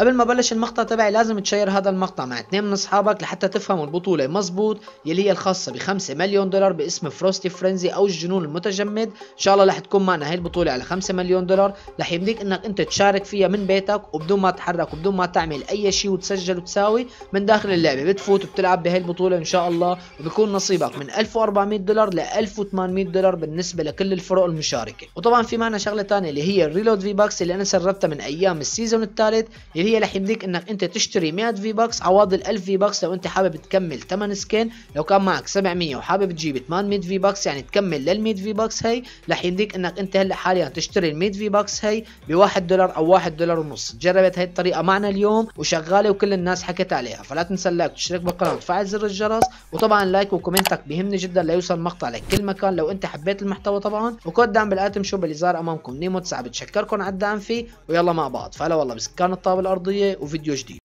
قبل ما بلش المقطع تبعي لازم تشير هذا المقطع مع اثنين من اصحابك لحتى تفهموا البطولة مزبوط يلي هي الخاصة ب 5 مليون دولار باسم فروستي فرينزي او الجنون المتجمد ان شاء الله رح تكون معنا هي البطولة على 5 مليون دولار رح يمديك انك انت تشارك فيها من بيتك وبدون ما تتحرك وبدون ما تعمل اي شيء وتسجل وتساوي من داخل اللعبة بتفوت وبتلعب بهي البطولة ان شاء الله وبكون نصيبك من 1400 دولار ل 1800 دولار بالنسبة لكل الفرق المشاركة وطبعا في معنا شغلة ثانية اللي هي الريلود في باكس اللي انا سربتها من ايام السيزون الثالث هي رح يمديك انك انت تشتري 100 في باكس عوض ال 1000 في باكس لو انت حابب تكمل 8 سكين لو كان معك 700 وحابب تجيب 800 في باكس يعني تكمل لل 100 في باكس هي رح يمديك انك انت هلا حاليا تشتري ال 100 في باكس هي ب 1 دولار او 1 دولار ونص جربت هي الطريقه معنا اليوم وشغاله وكل الناس حكت عليها فلا تنسى اللايك وتشترك بالقناه وتفعل زر الجرس وطبعا لايك وكومنتك بيهمني جدا ليوصل المقطع لكل مكان لو انت حبيت المحتوى طبعا وكود دعم بالاتم شوب اللي صار امامكم نيمو 9 بتشكركم على الدعم فيه ويلا مع بعض فهلا والله بسكان الطابه الارض الأرضية وفيديو جديد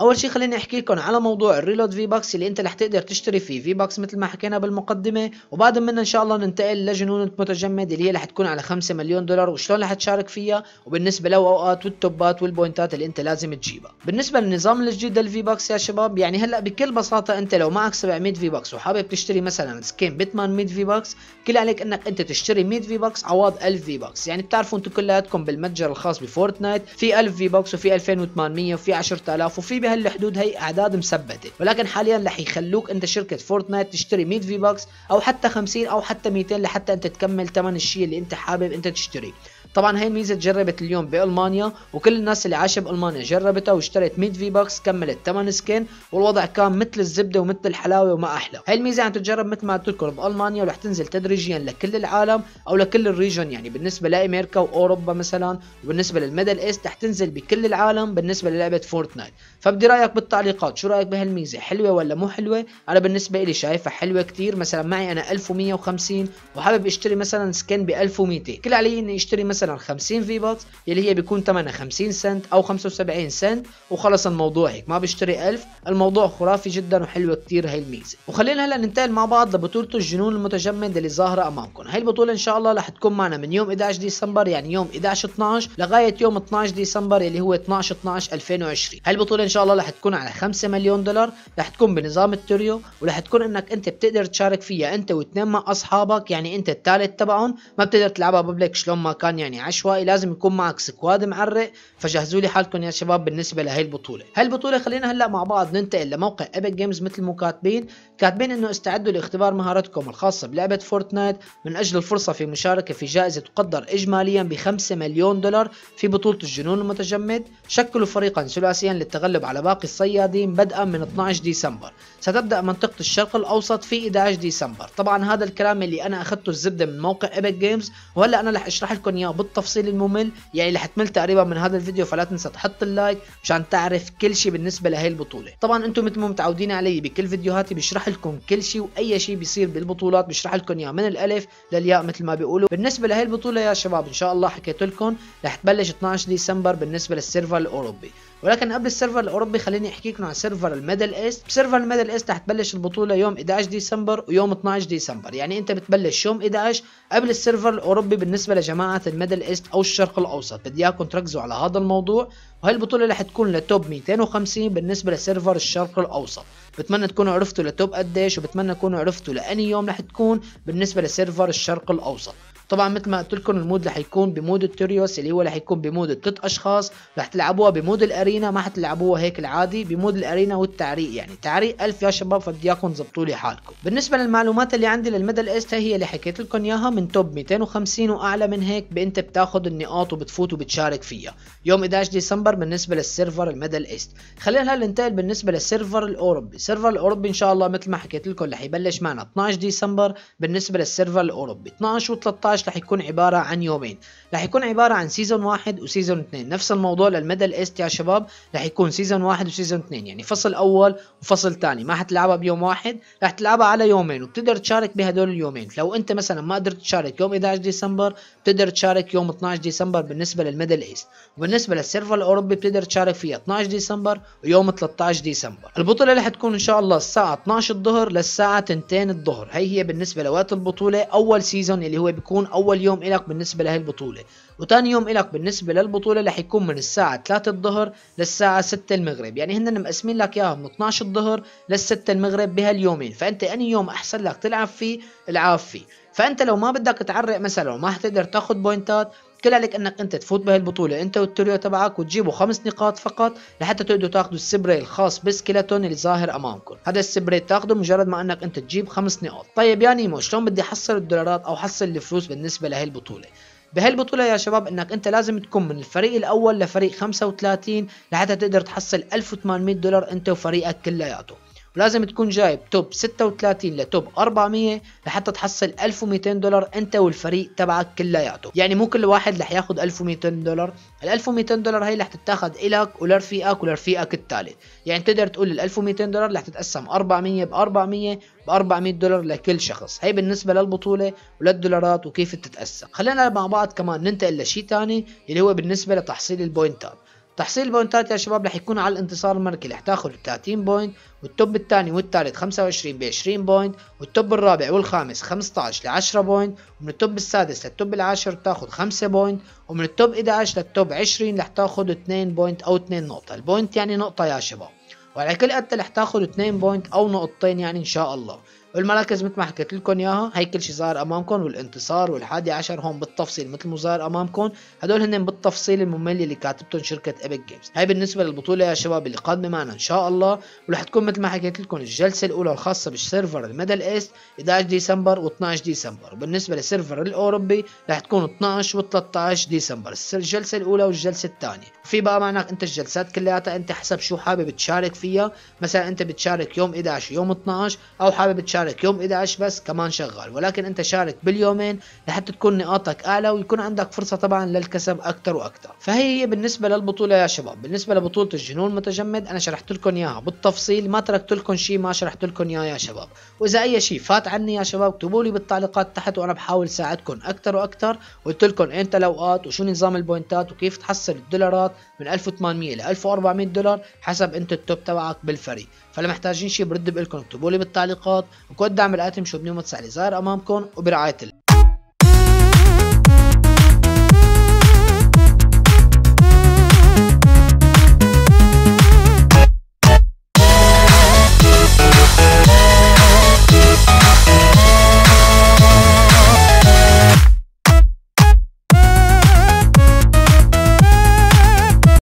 اول شيء خليني احكي لكم على موضوع الريلود في باكس اللي انت رح تقدر تشتري فيه في باكس مثل ما حكينا بالمقدمه وبعد منها ان شاء الله ننتقل لجنونه متجمد اللي هي رح تكون على 5 مليون دولار وشلون رح تشارك فيها وبالنسبه للاوقات والتوبات والبوينتات اللي انت لازم تجيبها بالنسبه للنظام الجديد للفي باكس يا شباب يعني هلا بكل بساطه انت لو معك 700 في باكس وحابب تشتري مثلا سكين ب 800 في باكس كل عليك انك انت تشتري 100 في باكس عوض 1000 في باكس يعني بتعرفوا انتم كلياتكم بالمتجر الخاص بفورتنايت في 1000 في باكس وفي 2800 وفي 10000 وفي بهالحدود هي اعداد مثبته ولكن حاليا رح يخلوك انت شركه فورتنايت تشتري 100 في بوكس او حتى 50 او حتى 200 لحتى انت تكمل ثمن الشيء اللي انت حابب انت تشتري طبعا هاي الميزه جربت اليوم بالمانيا وكل الناس اللي عايشه بالمانيا جربتها واشترت 100 في بوكس كملت 8 سكين والوضع كان مثل الزبده ومثل الحلاوه وما احلى هاي الميزه عم تتجرب مثل ما قلت لكم بالمانيا ورح تنزل تدريجيا لكل العالم او لكل الريجن يعني بالنسبه لامريكا واوروبا مثلا وبالنسبه للميدل ايست رح تنزل بكل العالم بالنسبه للعبه فورتنايت فبدي رايك بالتعليقات شو رايك بهالميزه حلوه ولا مو حلوه انا بالنسبه لي شايفها حلوه كثير مثلا معي انا 1150 وحابب اشتري مثلا سكين ب 1200 كل علي اني اشتري مثلا مثلا 50 في باتس يلي هي بيكون ثمنها 50 سنت او 75 سنت وخلص الموضوع هيك ما بشتري 1000 الموضوع خرافي جدا وحلوه كثير هاي الميزه وخلينا هلا ننتقل مع بعض لبطوله الجنون المتجمد اللي ظاهره امامكم هاي البطوله ان شاء الله رح تكون معنا من يوم 11 ديسمبر يعني يوم 11 12 لغايه يوم 12 ديسمبر اللي هو 12 12 2020 هاي البطوله ان شاء الله رح تكون على 5 مليون دولار رح تكون بنظام التوريو ورح تكون انك انت بتقدر تشارك فيها انت واثنين مع اصحابك يعني انت الثالث تبعهم ما بتقدر تلعبها ببليك شلون ما كان يعني يعني عشوائي لازم يكون معك سكواد معرق فجهزوا لي حالكم يا شباب بالنسبه لهي البطوله هاي البطوله خلينا هلا مع بعض ننتقل لموقع ايبك جيمز مثل ما كاتبين كاتبين انه استعدوا لاختبار مهاراتكم الخاصه بلعبه فورتنايت من اجل الفرصه في مشاركه في جائزه تقدر اجماليا ب 5 مليون دولار في بطوله الجنون المتجمد شكلوا فريقا ثلاثيا للتغلب على باقي الصيادين بدءا من 12 ديسمبر ستبدا منطقه الشرق الاوسط في 11 ديسمبر طبعا هذا الكلام اللي انا اخذته الزبده من موقع ايبك جيمز وهلا انا رح اشرح لكم اياه بالتفصيل الممل يعني اللي حتمل تقريبا من هذا الفيديو فلا تنسى تحط اللايك مشان تعرف كل شيء بالنسبه لهي البطوله طبعا انتم مثل ما متعودين علي بكل فيديوهاتي بشرح لكم كل شيء واي شيء بيصير بالبطولات بشرح لكم اياه من الالف للياء مثل ما بيقولوا بالنسبه لهي البطوله يا شباب ان شاء الله حكيت لكم رح تبلش 12 ديسمبر بالنسبه للسيرفر الاوروبي ولكن قبل السيرفر الاوروبي خليني احكي لكم عن سيرفر الميدل ايست بسيرفر الميدل ايست رح تبلش البطوله يوم 11 ديسمبر ويوم 12 ديسمبر يعني انت بتبلش يوم 11 قبل السيرفر الاوروبي بالنسبه لجماعه الميدل الميدل ايست او الشرق الاوسط بدي اياكم تركزوا على هذا الموضوع وهي البطوله اللي حتكون لتوب 250 بالنسبه لسيرفر الشرق الاوسط بتمنى تكونوا عرفتوا لتوب قديش وبتمنى تكونوا عرفتوا لاني يوم رح تكون بالنسبه لسيرفر الشرق الاوسط طبعا مثل ما قلت لكم المود رح يكون بمود التوريوس اللي هو رح يكون بمود الثلاث اشخاص رح تلعبوها بمود الارينا ما حتلعبوها هيك العادي بمود الارينا والتعريق يعني تعريق 1000 يا شباب فبدي اياكم تظبطوا لي حالكم بالنسبه للمعلومات اللي عندي للميدل ايست هي اللي حكيت لكم اياها من توب 250 واعلى من هيك انت بتاخذ النقاط وبتفوت وبتشارك فيها يوم 11 ديسمبر بالنسبه للسيرفر الميدل ايست خلينا هلا ننتقل بالنسبه للسيرفر الاوروبي السيرفر الاوروبي ان شاء الله مثل ما حكيت لكم رح يبلش معنا 12 ديسمبر بالنسبه للسيرفر الاوروبي 12 و13 2019 رح يكون عباره عن يومين رح يكون عباره عن سيزون واحد وسيزون اثنين نفس الموضوع للمدى الاست يا شباب رح يكون سيزون واحد وسيزون اثنين يعني فصل اول وفصل ثاني ما حتلعبها بيوم واحد رح تلعبها على يومين وبتقدر تشارك بهدول اليومين لو انت مثلا ما قدرت تشارك يوم 11 ديسمبر بتقدر تشارك يوم 12 ديسمبر بالنسبه للمدى الايست وبالنسبه للسيرفر الاوروبي بتقدر تشارك فيها 12 ديسمبر ويوم 13 ديسمبر البطوله رح تكون ان شاء الله الساعه 12 الظهر للساعه 2 الظهر هي هي بالنسبه لوقت البطوله اول سيزون اللي هو بيكون اول يوم الك بالنسبه لهي البطوله وثاني يوم الك بالنسبه للبطوله رح يكون من الساعه 3 الظهر للساعه 6 المغرب يعني هن مقسمين لك اياها من 12 الظهر لل 6 المغرب بهاليومين فانت اي يوم احسن لك تلعب فيه العاب فيه فانت لو ما بدك تعرق مثلا وما حتقدر تاخذ بوينتات كل عليك انك انت تفوت بهالبطوله انت والتريو تبعك وتجيبوا خمس نقاط فقط لحتى تقدروا تاخذوا السبري الخاص بسكيلتون اللي ظاهر امامكم هذا السبري تاخذه مجرد ما انك انت تجيب خمس نقاط طيب يا نيمو شلون بدي احصل الدولارات او احصل الفلوس بالنسبه لهي البطوله بهالبطولة يا شباب انك انت لازم تكون من الفريق الاول لفريق 35 لحتى تقدر تحصل 1800 دولار انت وفريقك كلياته لازم تكون جايب توب 36 لتوب 400 لحتى تحصل 1200 دولار انت والفريق تبعك كلياته يعني مو كل واحد رح ياخذ 1200 دولار ال 1200 دولار هي رح تتاخذ الك ولرفيقك ولرفيقك الثالث يعني تقدر تقول ال 1200 دولار رح تتقسم 400 ب 400 ب 400 دولار لكل شخص هي بالنسبه للبطوله وللدولارات وكيف بتتقسم خلينا مع بعض كمان ننتقل لشيء ثاني اللي هو بالنسبه لتحصيل البوينتات تحصيل بوينتات يا شباب رح يكون على الانتصار الملكي رح تاخذ 30 بوينت والتوب الثاني والثالث 25 ب 20 بوينت والتوب الرابع والخامس 15 ل 10 بوينت ومن التوب السادس للتوب العاشر بتاخذ 5 بوينت ومن التوب 11 للتوب 20 رح تاخذ 2 بوينت او 2 نقطة البوينت يعني نقطة يا شباب وعلى كل قد رح تاخذ 2 بوينت او نقطتين يعني ان شاء الله والمراكز مثل ما حكيت لكم اياها هي كل شيء ظاهر امامكم والانتصار والحادي عشر هون بالتفصيل مثل ما ظاهر امامكم هدول هن بالتفصيل الممل اللي كاتبتهم شركه ايبك جيمز هي بالنسبه للبطوله يا شباب اللي قادمه معنا ان شاء الله ورح تكون مثل ما حكيت لكم الجلسه الاولى الخاصه بالسيرفر الميدل ايست 11 ديسمبر و12 ديسمبر وبالنسبه للسيرفر الاوروبي رح تكون 12 و13 ديسمبر الجلسه الاولى والجلسه الثانيه في بقى معناك انت الجلسات كلياتها انت حسب شو حابب تشارك فيها مثلا انت بتشارك يوم 11 يوم 12 او حابب تشارك شارك يوم 11 بس كمان شغال ولكن انت شارك باليومين لحتى تكون نقاطك اعلى ويكون عندك فرصه طبعا للكسب اكثر واكثر فهي هي بالنسبه للبطوله يا شباب بالنسبه لبطوله الجنون المتجمد انا شرحت لكم اياها بالتفصيل ما تركت لكم شيء ما شرحت لكم اياه يا شباب واذا اي شيء فات عني يا شباب اكتبوا لي بالتعليقات تحت وانا بحاول ساعدكم اكثر واكثر وقلت لكم انت الاوقات وشو نظام البوينتات وكيف تحصل الدولارات من 1800 ل 1400 دولار حسب انت التوب تبعك بالفريق فلو محتاجين شيء برد لكم اكتبوا لي بالتعليقات قدام الاتم شو بنمط سعلي صغير امامكم وبرعايه الله